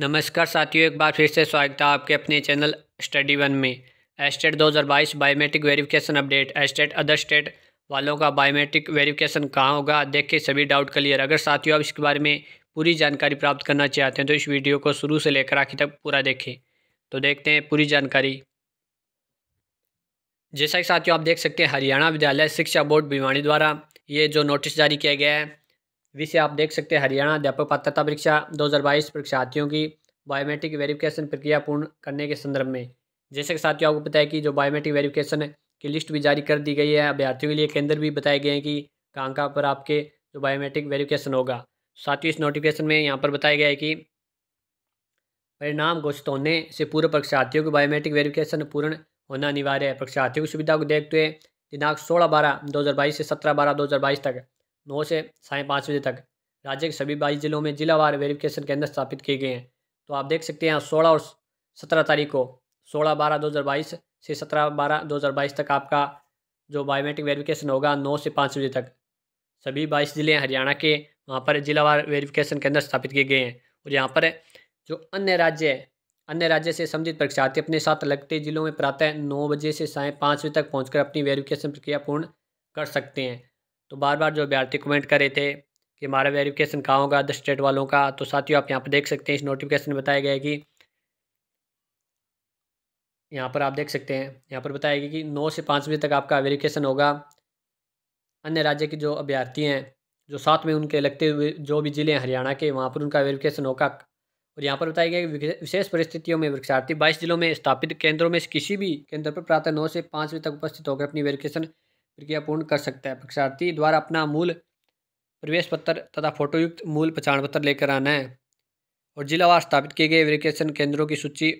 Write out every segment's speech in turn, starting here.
नमस्कार साथियों एक बार फिर से स्वागत है आपके अपने चैनल स्टडी वन में estate 2022 biometric verification update estate other state वालों का बायोमेट्रिक वेरिफिकेशन कहाँ होगा के सभी डाउट क्लियर अगर साथियों आप इसके बारे में पूरी जानकारी प्राप्त करना चाहते हैं तो इस वीडियो को शुरू से लेकर आखिर तक पूरा देखें तो देखते हैं पूरी जानकारी जैसा कि साथियों आप देख सकते हैं हरियाणा विद्यालय शिक्षा बोर्ड भिवाणी द्वारा ये जो नोटिस जारी किया गया है विषय आप देख सकते हैं हरियाणा अध्यापक पात्रता परीक्षा 2022 परीक्षार्थियों की बायोमेट्रिक वेरिफिकेशन प्रक्रिया पूर्ण करने के संदर्भ में जैसे कि साथियों आपको पता है कि जो बायोमेट्रिक वेरिफिकेशन की लिस्ट भी जारी कर दी गई है अभ्यर्थियों के लिए केंद्र भी बताए गए हैं कि कहाँ कहाँ पर आपके जो बायोमेट्रिक वेरिफिकेशन होगा साथियों इस नोटिफिकेशन में यहाँ पर बताया गया है कि परिणाम घोषित होने से पूर्व परीक्षार्थियों की बायोमेट्रिक वेरिफिकेशन पूर्ण होना अनिवार्य है परीक्षार्थियों की सुविधा को देखते हुए दिनांक सोलह बारह दो हज़ार बाईस से सत्रह बारह दो हज़ार बाईस तक नौ से साढ़े पाँच बजे तक राज्य के सभी बाईस जिलों में जिलावार वेरिफिकेशन केंद्र स्थापित किए गए हैं तो आप देख सकते हैं सोलह और सत्रह तारीख को सोलह बारह दो हज़ार बाईस से सत्रह बारह दो हज़ार बाईस तक आपका जो बायोमेट्रिक वेरिफिकेशन होगा नौ से पाँच बजे तक सभी बाईस ज़िले हरियाणा के वहाँ पर जिलावार वेरिफिकेशन केंद्र स्थापित किए गए हैं और यहाँ पर जो अन्य राज्य अन्य राज्य से संबंधित परीक्षार्थी अपने साथ लगते जिलों में प्रातः नौ बजे से साय पाँच बजे तक पहुँच अपनी वेरिफिकेशन प्रक्रिया पूर्ण कर सकते हैं तो बार बार जो अभ्यार्थी कमेंट कर रहे थे कि हमारा वेरिफिकेशन कहाँ होगा अदर स्टेट वालों का तो साथियों आप यहाँ पर देख सकते हैं इस नोटिफिकेशन में बताया गया है कि यहाँ पर आप देख सकते हैं यहाँ पर बताया गया कि नौ से पाँच बजे तक आपका वेरिफिकेशन होगा अन्य राज्य के जो अभ्यर्थी हैं जो साथ में उनके लगते हुए जो भी ज़िले हैं हरियाणा के वहाँ पर उनका वेरिफिकेशन होगा और यहाँ पर बताया गया कि विशेष परिस्थितियों में वृक्षार्थी बाईस जिलों में स्थापित केंद्रों में किसी भी केंद्र पर प्रातः नौ से पाँच बजे तक उपस्थित होकर अपनी वेरिफिकेशन प्रक्रिया पूर्ण कर सकता है परीक्षार्थी द्वारा अपना मूल प्रवेश पत्र तथा फोटोयुक्त मूल पहचान पत्र लेकर आना है और जिलावार स्थापित किए गए वेरिफिकेशन केंद्रों की सूची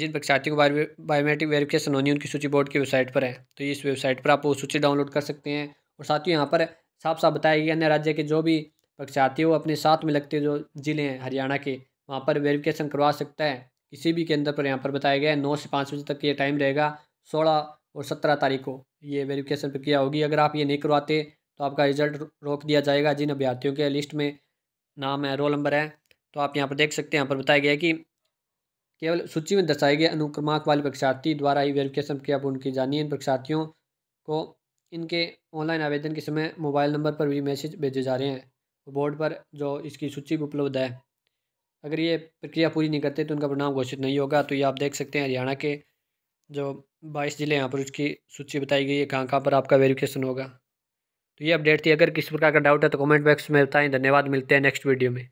जिन परीक्षार्थियों को बायोमेट्रिक वेरिफिकेशन होनी उनकी सूची बोर्ड की वेबसाइट पर है तो इस वेबसाइट पर आप वो सूची डाउनलोड कर सकते हैं और साथ ही यहाँ पर साफ साफ बताया गया अन्य राज्य के जो भी परीक्षार्थी वो अपने साथ में लगते जो जिले हैं हरियाणा के वहाँ पर वेरिफिकेशन करवा सकता है किसी भी केंद्र पर यहाँ पर बताया गया है नौ से पाँच बजे तक ये टाइम रहेगा सोलह और सत्रह तारीख को ये वेरिफिकेशन प्रक्रिया होगी अगर आप ये नहीं करवाते तो आपका रिजल्ट रोक दिया जाएगा जिन अभ्यर्थियों के लिस्ट में नाम है रोल नंबर है तो आप यहाँ पर देख सकते हैं यहाँ पर बताया गया कि केवल सूची में दर्शाए गए अनुक्रमांक वाले परीक्षार्थी द्वारा ही वेरिफिकेशन प्रक्रिया पूर्ण की जानी है इन परीक्षार्थियों को इनके ऑनलाइन आवेदन के समय मोबाइल नंबर पर भी मैसेज भेजे जा रहे हैं बोर्ड पर जो इसकी सूची उपलब्ध है अगर ये प्रक्रिया पूरी नहीं करते तो उनका परिणाम घोषित नहीं होगा तो ये आप देख सकते हैं हरियाणा के जो बाईस ज़िले यहाँ पर उसकी सूची बताई गई है कहाँ कहाँ पर आपका वेरिफिकेशन होगा तो ये अपडेट थी अगर किसी प्रकार का डाउट है तो कमेंट बॉक्स में बताएं धन्यवाद मिलते हैं नेक्स्ट वीडियो में